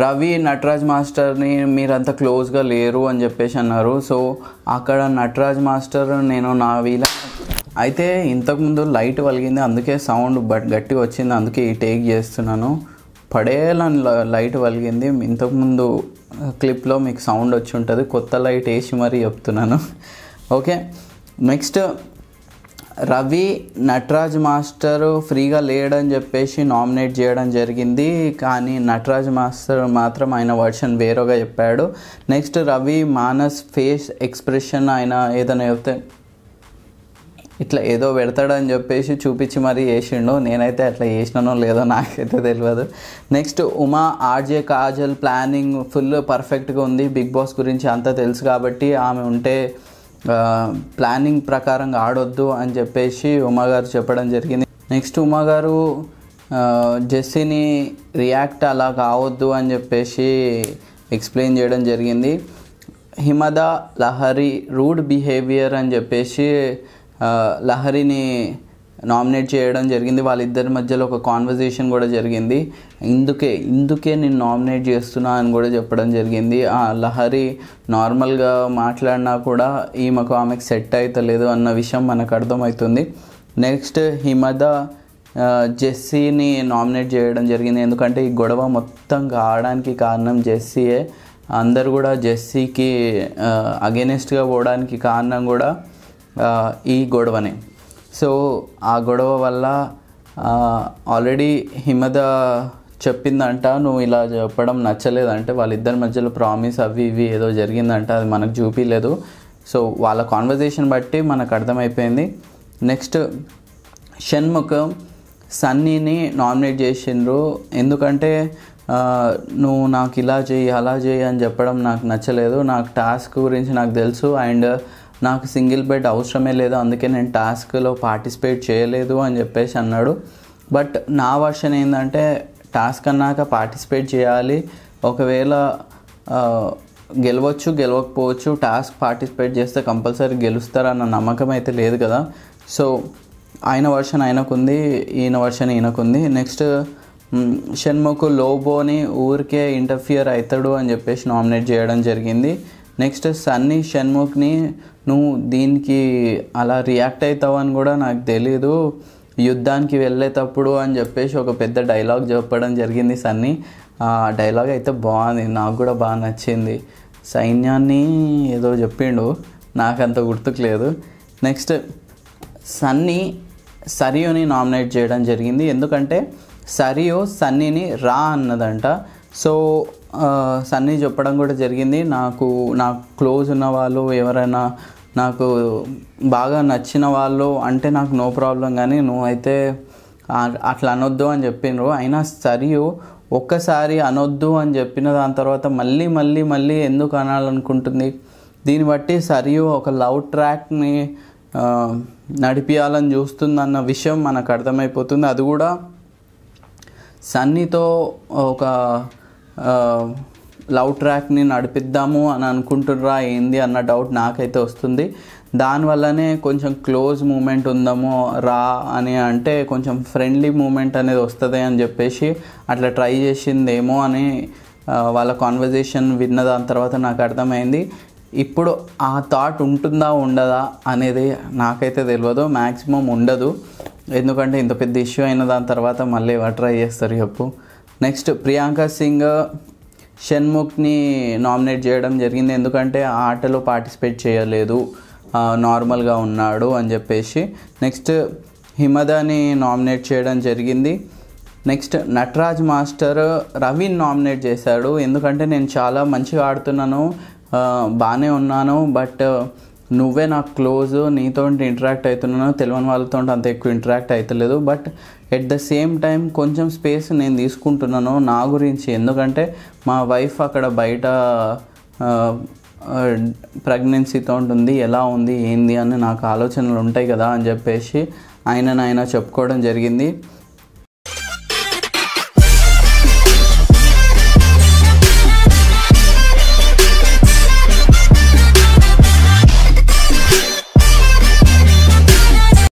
రవి నటరాజ్ మాస్టర్ని మీరంత క్లోజ్గా లేరు అని చెప్పేసి అన్నారు సో అక్కడ నటరాజ్ మాస్టర్ నేను నా వీల అయితే ఇంతకుముందు లైట్ వలిగింది అందుకే సౌండ్ బట్ గట్టి వచ్చింది అందుకే ఈ టేక్ చేస్తున్నాను పడేయాలని లైట్ వలిగింది ఇంతకుముందు క్లిప్లో మీకు సౌండ్ వచ్చి ఉంటుంది కొత్త లైట్ వేసి మరీ చెప్తున్నాను okay next Ravi Nataraj master ఫ్రీగా లేడని చెప్పేసి నామినేట్ చేయడం జరిగింది కానీ నటరాజ్ మాస్టర్ మాత్రం ఆయన వర్షన్ వేరేగా చెప్పాడు next Ravi Manas face expression ఆయన ఏదైనా చెప్తే ఇట్లా ఏదో పెడతాడని చెప్పేసి చూపించి మరీ చేసిండు నేనైతే అట్లా చేసినానో లేదో నాకైతే తెలియదు next Uma RJ Kajal planning full పర్ఫెక్ట్గా ఉంది బిగ్ బాస్ గురించి అంతా తెలుసు కాబట్టి ఆమె ఉంటే ప్లానింగ్ ప్రకారంగా ఆడొద్దు అని చెప్పేసి ఉమాగారు చెప్పడం జరిగింది నెక్స్ట్ ఉమాగారు జెస్సీని రియాక్ట్ అలా కావద్దు అని చెప్పేసి ఎక్స్ప్లెయిన్ చేయడం జరిగింది హిమద లహరి రూడ్ బిహేవియర్ అని చెప్పేసి లహరిని నామినేట్ చేయడం జరిగింది వాళ్ళిద్దరి మధ్యలో ఒక కాన్వర్జేషన్ కూడా జరిగింది ఇందుకే ఇందుకే నేను నామినేట్ చేస్తున్నా అని కూడా చెప్పడం జరిగింది ఆ లహరి నార్మల్గా మాట్లాడినా కూడా ఈమెకు ఆమెకు సెట్ అవుతలేదు అన్న విషయం మనకు అర్థమవుతుంది నెక్స్ట్ హిమద జెస్సీని నామినేట్ చేయడం జరిగింది ఎందుకంటే ఈ గొడవ మొత్తం కావడానికి కారణం జెస్సీయే అందరు కూడా జెస్సీకి అగెనిస్ట్గా పోవడానికి కారణం కూడా ఈ గొడవనే సో ఆ గొడవ వల్ల ఆల్రెడీ హిమద చెప్పిందంట నువ్వు ఇలా చెప్పడం నచ్చలేదంటే వాళ్ళిద్దరి మధ్యలో ప్రామిస్ అవి ఇవి ఏదో జరిగిందంట అది మనకు చూపించలేదు సో వాళ్ళ కాన్వర్జేషన్ బట్టి మనకు అర్థమైపోయింది నెక్స్ట్ షణ్ముఖ్ సన్నీని నామినేట్ చేసిండ్రు ఎందుకంటే నువ్వు నాకు ఇలా చేయి అలా చేయి అని చెప్పడం నాకు నచ్చలేదు నాకు టాస్క్ గురించి నాకు తెలుసు అండ్ నాకు సింగిల్ బెడ్ అవసరమే లేదు అందుకే నేను టాస్క్లో పార్టిసిపేట్ చేయలేదు అని చెప్పేసి అన్నాడు బట్ నా వర్షన్ ఏంటంటే టాస్క్ అన్నాక పార్టిసిపేట్ చేయాలి ఒకవేళ గెలవచ్చు గెలవకపోవచ్చు టాస్క్ పార్టిసిపేట్ చేస్తే కంపల్సరీ గెలుస్తారన్న నమ్మకం అయితే లేదు కదా సో ఆయన వర్షన్ ఆయనకుంది ఈయన వర్షన్ ఈయనకుంది నెక్స్ట్ షణ్ముఖ్ లోబోని ఊరికే ఇంటర్ఫియర్ అవుతాడు అని చెప్పేసి నామినేట్ చేయడం జరిగింది నెక్స్ట్ సన్నీ షణ్ముఖ్ని నువ్వు దీనికి అలా రియాక్ట్ అవుతావని కూడా నాకు తెలీదు యుద్ధానికి వెళ్ళేటప్పుడు అని చెప్పేసి ఒక పెద్ద డైలాగ్ చెప్పడం జరిగింది సన్నీ ఆ డైలాగ్ అయితే బాగుంది నాకు కూడా బాగా నచ్చింది సైన్యాన్ని ఏదో చెప్పిండు నాకంత గుర్తుకులేదు నెక్స్ట్ సన్నీ సరియోని నామినేట్ చేయడం జరిగింది ఎందుకంటే సరియో సన్నీని రా అన్నదంట సో సన్నీ చెప్పడం కూడా జరిగింది నాకు నాకు క్లోజ్ ఉన్న వాళ్ళు ఎవరైనా నాకు బాగా నచ్చిన వాళ్ళు అంటే నాకు నో ప్రాబ్లం కానీ నువ్వు అయితే అట్లా అనొద్దు అని చెప్పినారు అయినా సరియు ఒక్కసారి అనొద్దు అని చెప్పిన దాని తర్వాత మళ్ళీ మళ్ళీ మళ్ళీ ఎందుకు అనాలనుకుంటుంది దీన్ని బట్టి సరియు ఒక లవ్ ట్రాక్ని నడిపించాలని చూస్తుందన్న విషయం మనకు అర్థమైపోతుంది అది కూడా సన్నీతో ఒక లవ్ ట్రాక్ని నడిపిద్దాము అని అనుకుంటుర్రా ఏంది అన్న డౌట్ నాకైతే వస్తుంది దానివల్లనే కొంచెం క్లోజ్ మూమెంట్ ఉందాము రా అని అంటే కొంచెం ఫ్రెండ్లీ మూమెంట్ అనేది వస్తుంది అని చెప్పేసి అట్లా ట్రై చేసిందేమో అని వాళ్ళ కాన్వర్జేషన్ విన్న దాని తర్వాత నాకు అర్థమైంది ఇప్పుడు ఆ థాట్ ఉంటుందా ఉండదా అనేది నాకైతే తెలియదు మ్యాక్సిమం ఉండదు ఎందుకంటే ఇంత పెద్ద ఇష్యూ అయిన దాని తర్వాత మళ్ళీ ఎవరు ట్రై చేస్తారు చెప్పు నెక్స్ట్ ప్రియాంక సింగ్ షణ్ముఖ్ని నామినేట్ చేయడం జరిగింది ఎందుకంటే ఆ ఆటలో పార్టిసిపేట్ చేయలేదు నార్మల్గా ఉన్నాడు అని చెప్పేసి నెక్స్ట్ హిమదాని నామినేట్ చేయడం జరిగింది నెక్స్ట్ నటరాజ్ మాస్టర్ రవిని నామినేట్ చేశాడు ఎందుకంటే నేను చాలా మంచిగా ఆడుతున్నాను బాగానే ఉన్నాను బట్ నువ్వే నాకు క్లోజ్ నీతో ఇంటరాక్ట్ అవుతున్నాను తెలియని వాళ్ళతో అంత ఎక్కువ ఇంటరాక్ట్ అవుతలేదు but at the same time కొంచెం స్పేస్ నేను తీసుకుంటున్నాను నా గురించి ఎందుకంటే మా వైఫ్ అక్కడ బయట ప్రెగ్నెన్సీతో ఉంటుంది ఎలా ఉంది ఏంది అని నాకు ఆలోచనలు ఉంటాయి కదా అని చెప్పేసి ఆయన నాయన చెప్పుకోవడం జరిగింది